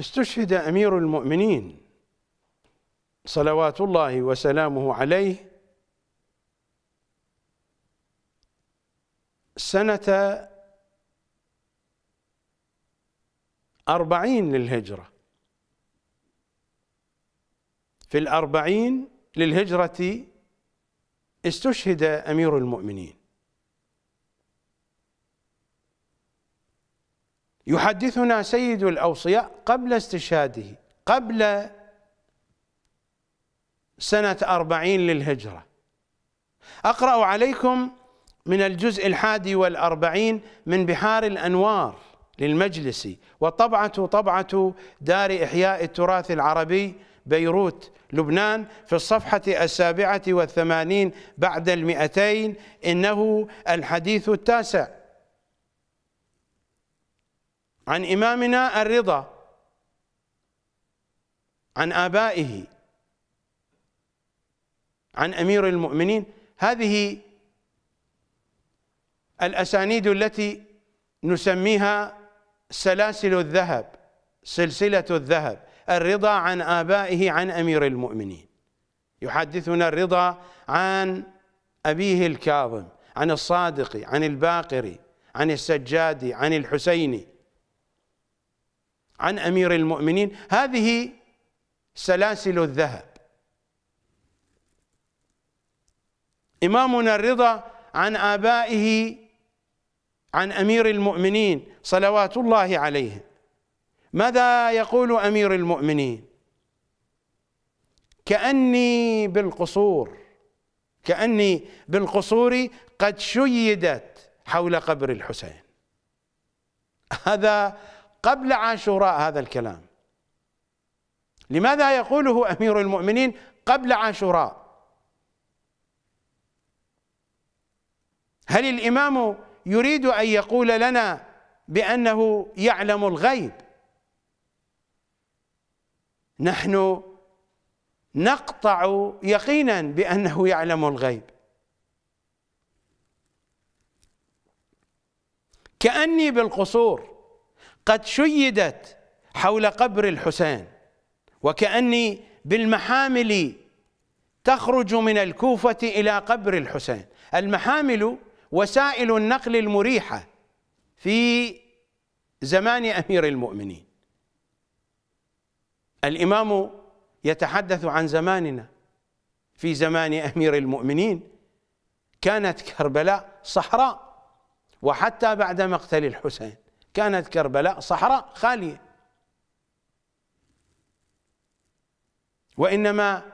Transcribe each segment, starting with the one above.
استشهد امير المؤمنين صلوات الله وسلامه عليه سنة أربعين للهجرة في الأربعين للهجرة استشهد أمير المؤمنين يحدثنا سيد الأوصياء قبل استشهاده قبل سنة أربعين للهجرة أقرأ عليكم من الجزء الحادي والأربعين من بحار الأنوار للمجلس وطبعة طبعة دار إحياء التراث العربي بيروت لبنان في الصفحة السابعة والثمانين بعد المئتين إنه الحديث التاسع عن إمامنا الرضا عن آبائه عن أمير المؤمنين هذه الأسانيد التي نسميها سلاسل الذهب سلسلة الذهب الرضا عن آبائه عن أمير المؤمنين يحدثنا الرضا عن أبيه الكاظم عن الصادق عن الباقري عن السجاد عن الحسيني عن امير المؤمنين هذه سلاسل الذهب امامنا الرضا عن ابائه عن امير المؤمنين صلوات الله عليه ماذا يقول امير المؤمنين كاني بالقصور كاني بالقصور قد شيدت حول قبر الحسين هذا قبل عاشوراء هذا الكلام لماذا يقوله امير المؤمنين قبل عاشوراء هل الامام يريد ان يقول لنا بانه يعلم الغيب نحن نقطع يقينا بانه يعلم الغيب كاني بالقصور قد شيدت حول قبر الحسين وكأني بالمحامل تخرج من الكوفة إلى قبر الحسين المحامل وسائل النقل المريحة في زمان أمير المؤمنين الإمام يتحدث عن زماننا في زمان أمير المؤمنين كانت كربلاء صحراء وحتى بعد مقتل الحسين كانت كربلاء صحراء خاليه وانما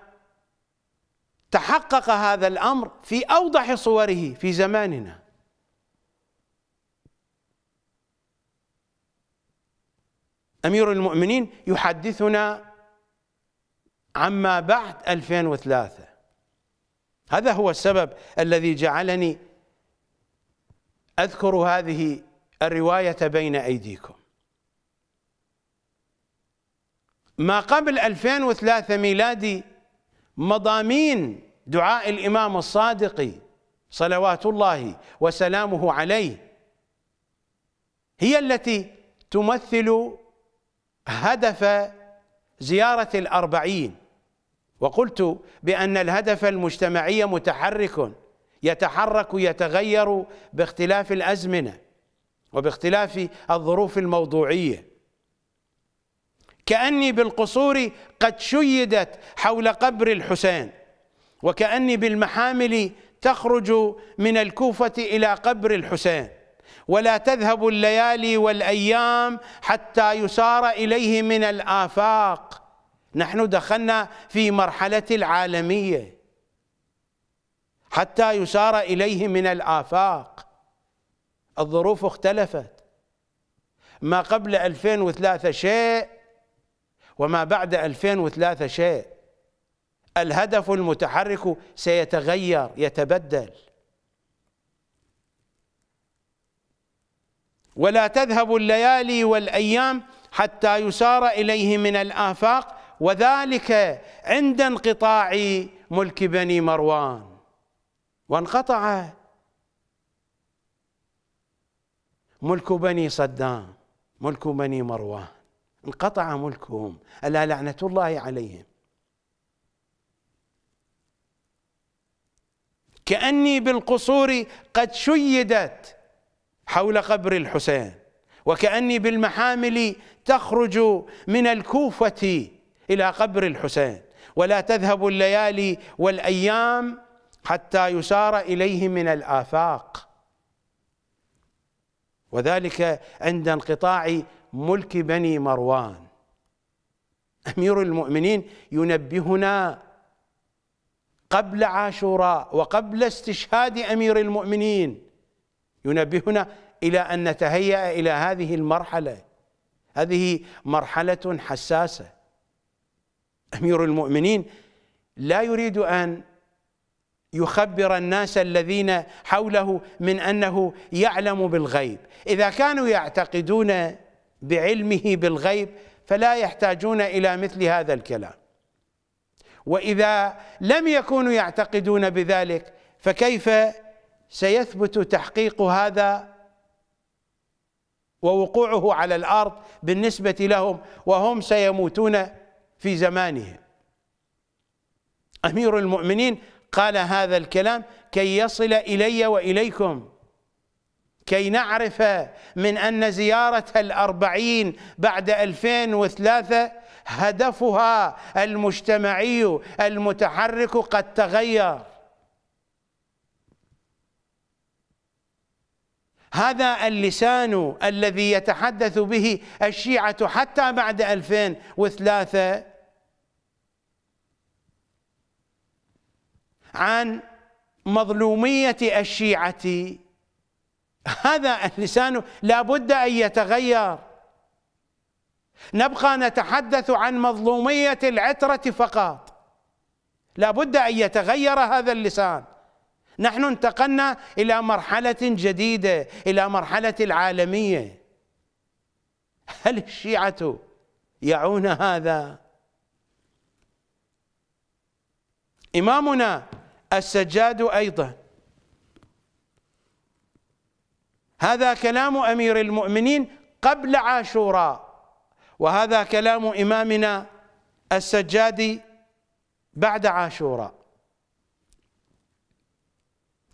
تحقق هذا الامر في اوضح صوره في زماننا امير المؤمنين يحدثنا عما بعد 2003 هذا هو السبب الذي جعلني اذكر هذه الرواية بين أيديكم ما قبل 2003 ميلادي مضامين دعاء الإمام الصادق صلوات الله وسلامه عليه هي التي تمثل هدف زيارة الأربعين وقلت بأن الهدف المجتمعي متحرك يتحرك يتغير باختلاف الأزمنة وباختلاف الظروف الموضوعيه كاني بالقصور قد شيدت حول قبر الحسين وكاني بالمحامل تخرج من الكوفه الى قبر الحسين ولا تذهب الليالي والايام حتى يسار اليه من الافاق نحن دخلنا في مرحله العالميه حتى يسار اليه من الافاق الظروف اختلفت ما قبل 2003 شيء وما بعد 2003 شيء الهدف المتحرك سيتغير يتبدل ولا تذهب الليالي والايام حتى يسار اليه من الافاق وذلك عند انقطاع ملك بني مروان وانقطع ملك بني صدام ملك بني مروان انقطع ملكهم ألا لعنة الله عليهم كأني بالقصور قد شيدت حول قبر الحسين وكأني بالمحامل تخرج من الكوفة إلى قبر الحسين ولا تذهب الليالي والأيام حتى يسار إليه من الآفاق وذلك عند انقطاع ملك بني مروان امير المؤمنين ينبهنا قبل عاشوراء وقبل استشهاد امير المؤمنين ينبهنا الى ان نتهيا الى هذه المرحله هذه مرحله حساسه امير المؤمنين لا يريد ان يخبر الناس الذين حوله من انه يعلم بالغيب اذا كانوا يعتقدون بعلمه بالغيب فلا يحتاجون الى مثل هذا الكلام واذا لم يكونوا يعتقدون بذلك فكيف سيثبت تحقيق هذا ووقوعه على الارض بالنسبه لهم وهم سيموتون في زمانهم امير المؤمنين قال هذا الكلام كي يصل إلي وإليكم كي نعرف من أن زيارة الأربعين بعد 2003 هدفها المجتمعي المتحرك قد تغير هذا اللسان الذي يتحدث به الشيعة حتى بعد 2003 عن مظلومية الشيعة هذا اللسان لابد أن يتغير نبقى نتحدث عن مظلومية العترة فقط لابد أن يتغير هذا اللسان نحن انتقلنا إلى مرحلة جديدة إلى مرحلة العالمية هل الشيعة يعون هذا إمامنا السجاد أيضا هذا كلام أمير المؤمنين قبل عاشوراء وهذا كلام إمامنا السجاد بعد عاشوراء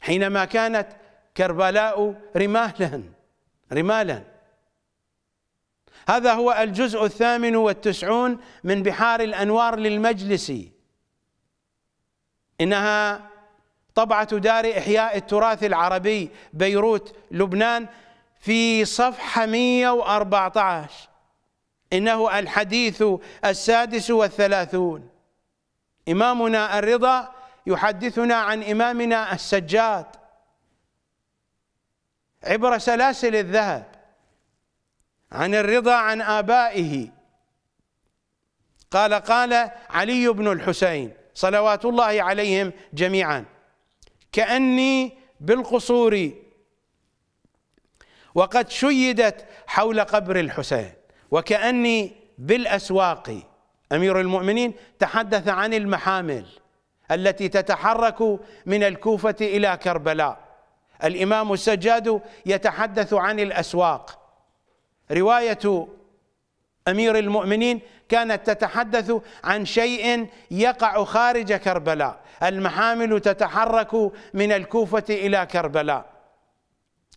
حينما كانت كربلاء رمالا رمالا هذا هو الجزء الثامن والتسعون من بحار الأنوار للمجلسي إنها طبعة دار إحياء التراث العربي بيروت لبنان في صفحة 114 إنه الحديث السادس والثلاثون إمامنا الرضا يحدثنا عن إمامنا السجاد عبر سلاسل الذهب عن الرضا عن آبائه قال قال علي بن الحسين صلوات الله عليهم جميعا كأني بالقصور وقد شيدت حول قبر الحسين وكأني بالأسواق أمير المؤمنين تحدث عن المحامل التي تتحرك من الكوفة إلى كربلاء الإمام السجاد يتحدث عن الأسواق رواية أمير المؤمنين كانت تتحدث عن شيء يقع خارج كربلاء المحامل تتحرك من الكوفة إلى كربلاء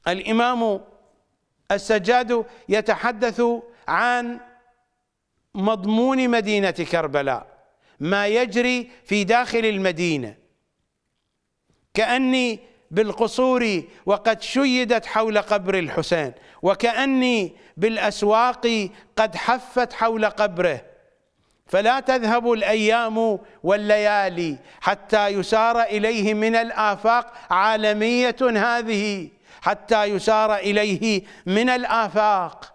الإمام السجاد يتحدث عن مضمون مدينة كربلاء ما يجري في داخل المدينة كأني بالقصور وقد شيدت حول قبر الحسين وكأني بالأسواق قد حفت حول قبره فلا تذهب الأيام والليالي حتى يسار إليه من الآفاق عالمية هذه حتى يسار إليه من الآفاق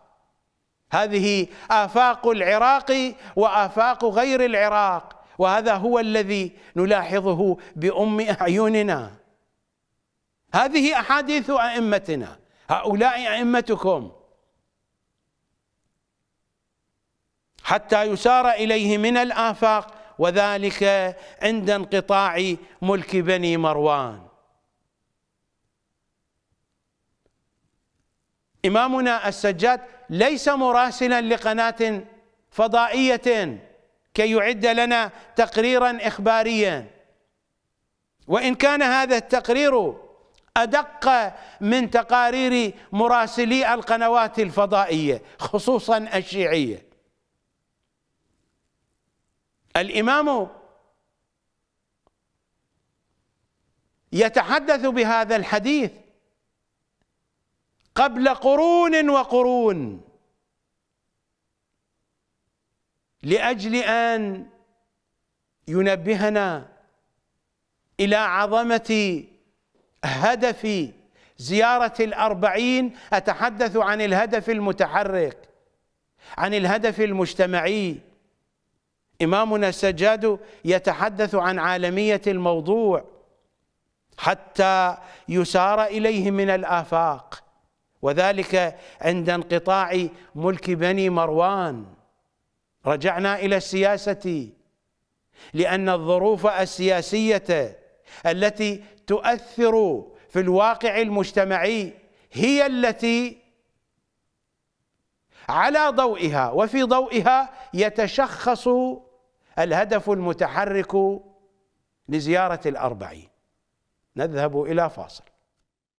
هذه آفاق العراق وآفاق غير العراق وهذا هو الذي نلاحظه بأم أعيننا هذه أحاديث أئمتنا هؤلاء أئمتكم حتى يسار إليه من الآفاق وذلك عند انقطاع ملك بني مروان إمامنا السجاد ليس مراسلا لقناة فضائية كي يعد لنا تقريرا إخباريا وإن كان هذا التقرير أدق من تقارير مراسلي القنوات الفضائية خصوصا الشيعية الإمام يتحدث بهذا الحديث قبل قرون وقرون لأجل أن ينبهنا إلى عظمة هدفي زيارة الأربعين أتحدث عن الهدف المتحرك عن الهدف المجتمعي إمامنا السجاد يتحدث عن عالمية الموضوع حتى يسار إليه من الآفاق وذلك عند انقطاع ملك بني مروان رجعنا إلى السياسة لأن الظروف السياسية التي تؤثر في الواقع المجتمعي هي التي على ضوئها وفي ضوئها يتشخص الهدف المتحرك لزيارة الأربعين نذهب إلى فاصل